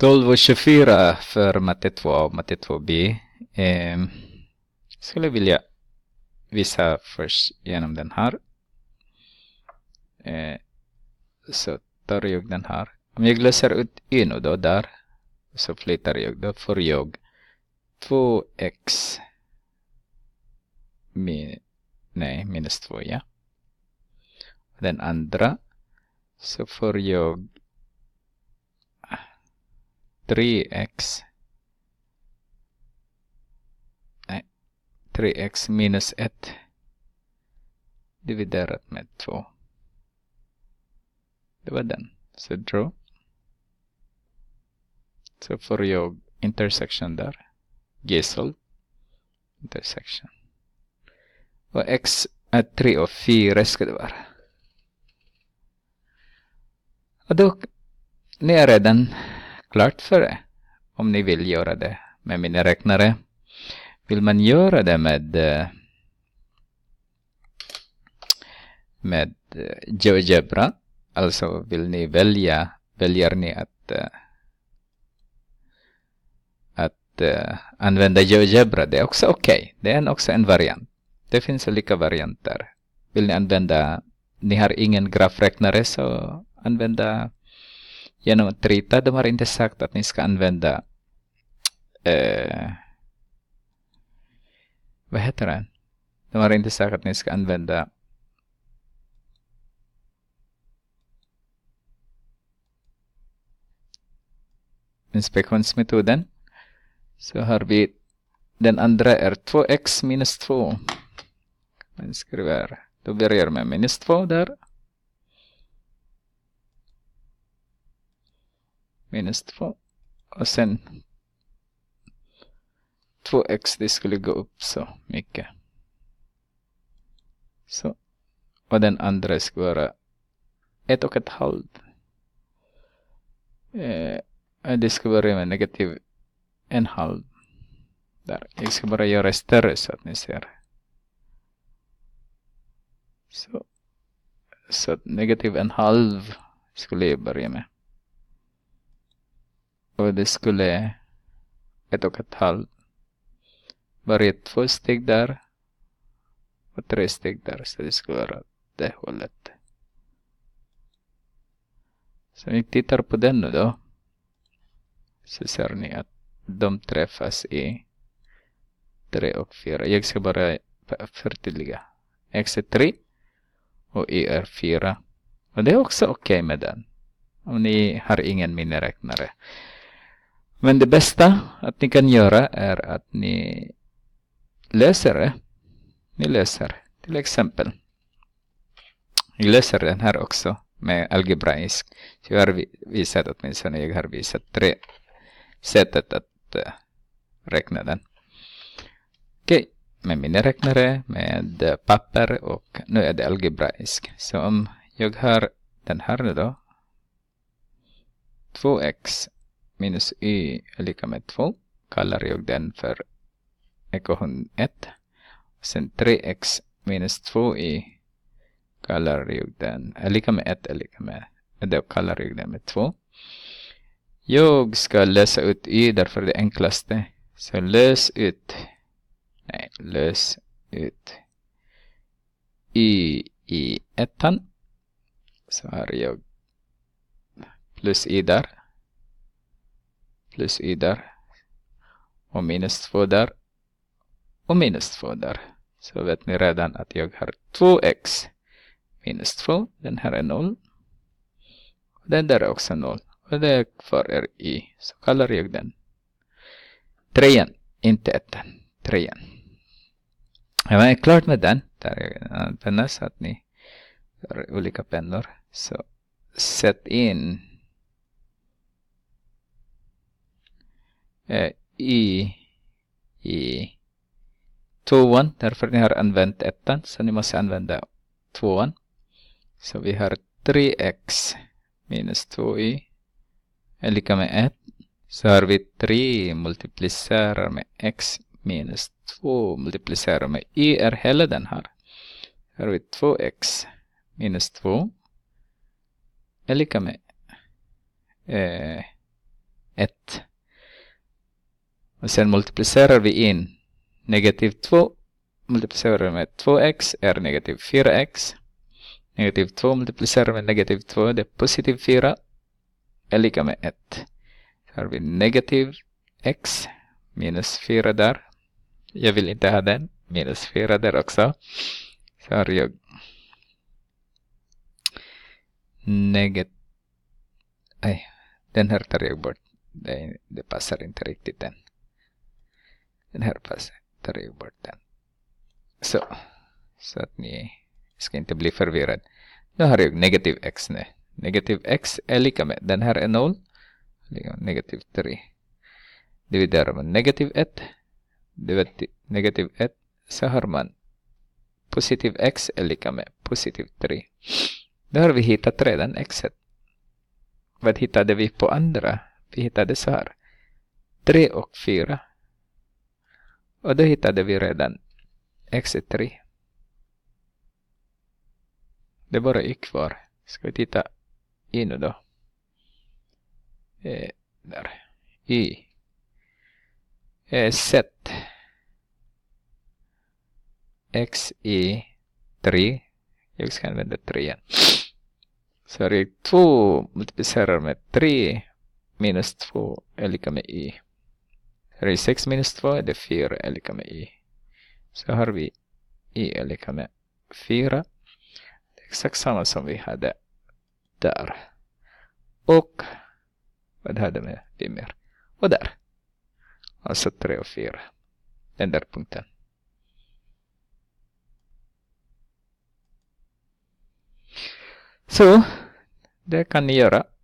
12.24 för matte 2 och matte 2b. Eh, skulle vilja visa först genom den här. Eh, så tar jag den här. Om jag löser ut y nu då där så flyttar jag då får jag 2x min, nej, minus 2 ja. Den andra så får jag 3x. Nej, 3x minus 1 dividerat med 2. Det var den. Så draw. Så får jag intersection där. gissel Intersection. Och x är 3 och 4 ska det vara. Och då, ni är redan Klart för klartare om ni vill göra det med mina räknare. Vill man göra det med eh, med eh, GeoGebra, alltså vill ni välja, väljer ni att eh, att använda GeoGebra, det är också okej. Okay. Det är också en variant. Det finns olika varianter. Vill ni använda, ni har ingen grafräknare så använda genom att rita. De har inte sagt att ni ska använda eh, vad heter det? De har inte sagt att ni ska använda inspektionsmetoden. Så har vi den andra är 2x minus 2. Man skriver, då börjar med minus 2 där. minus 2. Och sen 2x, det skulle gå upp så mycket. Så. Och den andra skulle vara ett och ett halvt. Eh, det skulle börja med negativ en halv. Där. Jag ska bara göra större så att ni ser. Så, så negativ en halv skulle jag börja med och det skulle ett och ett halvt. varje två steg där och tre steg där så det skulle vara det hållet. Så om vi tittar på den nu då så ser ni att de träffas i 3 och 4. Jag ska bara förtydliga. X är 3 och Y är 4. Och det är också okej okay med den. Om ni har ingen miniräknare. Men det bästa att ni kan göra är att ni läser det. Ni läser till exempel. Ni läser den här också med algebraisk. jag har visat åtminstone, jag har visat tre sättet att uh, räkna den. Okej, okay. med miniräknare, med uh, papper och nu är det algebraisk. Så om jag har den här då. 2x minus y är lika med 2 kallar jag den för ekvation 1. Sen 3x minus 2y kallar jag den är lika med 1 är lika med då kallar jag den med 2. Jag ska lösa ut y därför det enklaste. Så lös ut. Nej, lös ut y i ettan. Så har jag plus i där plus y där och minus 2 där och minus 2 där. Så vet ni redan att jag har 2x minus 2. Den här är 0. Den där är också 0. Och det är kvar är i. Så kallar jag den 3 inte 1 3 Jag är klar med den. Där är en penna så att ni har olika pennor. Så sätt in Eh, i i tvåan därför ni har använt ettan så ni måste använda tvåan. Så vi har 3x minus 2 y är lika med 1. Så har vi 3 multiplicerar med x minus 2 multiplicerar med y är hela den här. Här har vi 2x minus 2 är lika med 1. Eh, och sen multiplicerar vi in negativ 2 multiplicerar vi med 2x är negativ 4x. Negativ 2 multiplicerar med negativ 2 det är positiv 4 är lika med 1. Så har vi negativ x minus 4 där. Jag vill inte ha den. Minus 4 där också. Så har jag negativ... Nej, den här tar jag bort. Det, det passar inte riktigt den den här platsen tar jag bort Så, så att ni ska inte bli förvirrade. Nu har jag negativ x nu. Negativ x är lika med, den här är noll, negativ 3. Dividerar man negativ 1, Dividerar negativ 1, så har man positiv x är lika med positiv 3. Nu har vi hittat redan x. -et. Vad hittade vi på andra? Vi hittade så här. 3 och 4 och då hittade vi redan exit 3. Det är bara y kvar. Ska vi titta i nu då? Eh, där. Y. Eh, set. X, Y, 3. Jag ska använda 3 igen. Så reg 2 multiplicerar med 3 minus 2 är lika med Y. Här är 6 minus 2, det är 4 är lika med i. Så har vi i är lika med 4. Det är exakt samma som vi hade där. Och vad hade vi mer? Och där. Alltså 3 och 4. Den där punkten. Så det kan ni göra